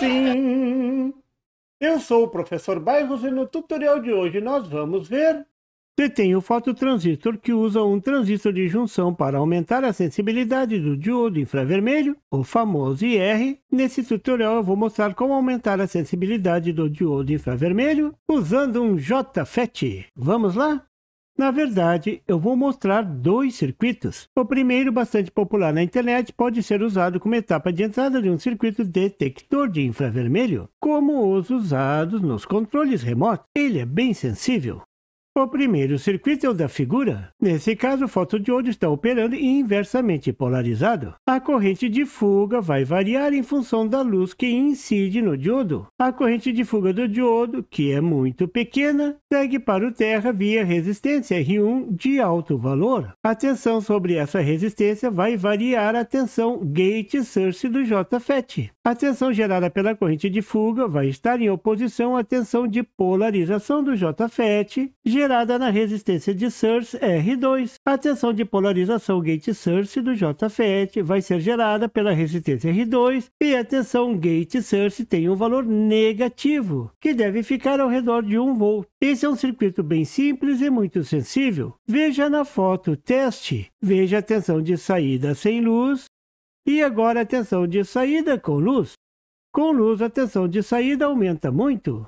Sim, Eu sou o professor Bairros e no tutorial de hoje nós vamos ver... tem o fototransistor que usa um transistor de junção para aumentar a sensibilidade do diodo infravermelho, o famoso IR. Nesse tutorial eu vou mostrar como aumentar a sensibilidade do diodo infravermelho usando um JFET. Vamos lá? Na verdade, eu vou mostrar dois circuitos. O primeiro, bastante popular na internet, pode ser usado como etapa de entrada de um circuito detector de infravermelho, como os usados nos controles remotos. Ele é bem sensível. O primeiro circuito é da figura, nesse caso o fotodiodo está operando inversamente polarizado. A corrente de fuga vai variar em função da luz que incide no diodo. A corrente de fuga do diodo, que é muito pequena, segue para o terra via resistência R1 de alto valor. A tensão sobre essa resistência vai variar a tensão gate source do JFET. A tensão gerada pela corrente de fuga vai estar em oposição à tensão de polarização do JFET gerada gerada na resistência de source R2. A tensão de polarização gate source do JFET vai ser gerada pela resistência R2 e a tensão gate source tem um valor negativo, que deve ficar ao redor de 1 V. Esse é um circuito bem simples e muito sensível. Veja na foto teste, veja a tensão de saída sem luz e agora a tensão de saída com luz. Com luz, a tensão de saída aumenta muito.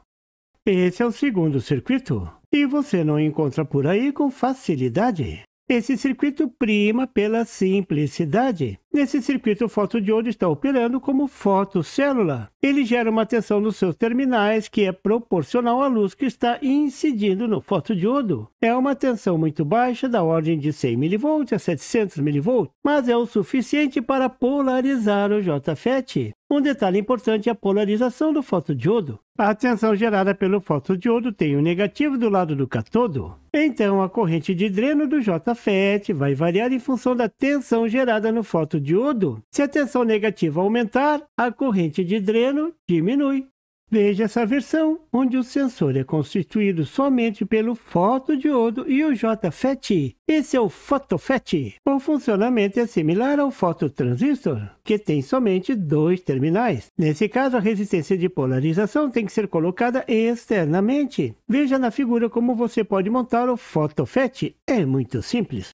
Esse é o segundo circuito. E você não encontra por aí com facilidade. Esse circuito prima pela simplicidade. Nesse circuito, o fotodiodo está operando como fotocélula. Ele gera uma tensão nos seus terminais que é proporcional à luz que está incidindo no fotodiodo. É uma tensão muito baixa, da ordem de 100 mV a 700 mV, mas é o suficiente para polarizar o JFET. Um detalhe importante é a polarização do fotodiodo. A tensão gerada pelo fotodiodo tem o um negativo do lado do catodo. Então, a corrente de dreno do JFET vai variar em função da tensão gerada no fotodiodo. Se a tensão negativa aumentar, a corrente de dreno diminui. Veja essa versão, onde o sensor é constituído somente pelo fotodiodo e o JFET. Esse é o PhotoFET. O funcionamento é similar ao fototransistor, que tem somente dois terminais. Nesse caso, a resistência de polarização tem que ser colocada externamente. Veja na figura como você pode montar o PhotoFET. É muito simples.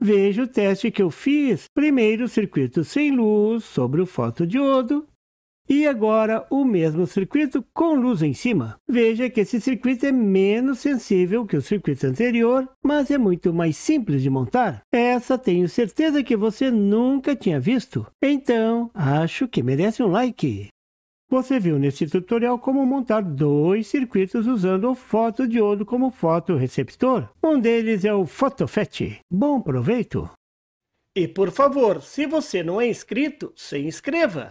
Veja o teste que eu fiz. Primeiro, o circuito sem luz sobre o fotodiodo. E agora o mesmo circuito com luz em cima. Veja que esse circuito é menos sensível que o circuito anterior, mas é muito mais simples de montar. Essa tenho certeza que você nunca tinha visto. Então, acho que merece um like. Você viu nesse tutorial como montar dois circuitos usando o fotodiodo como fotoreceptor. Um deles é o PhotoFET. Bom proveito! E por favor, se você não é inscrito, se inscreva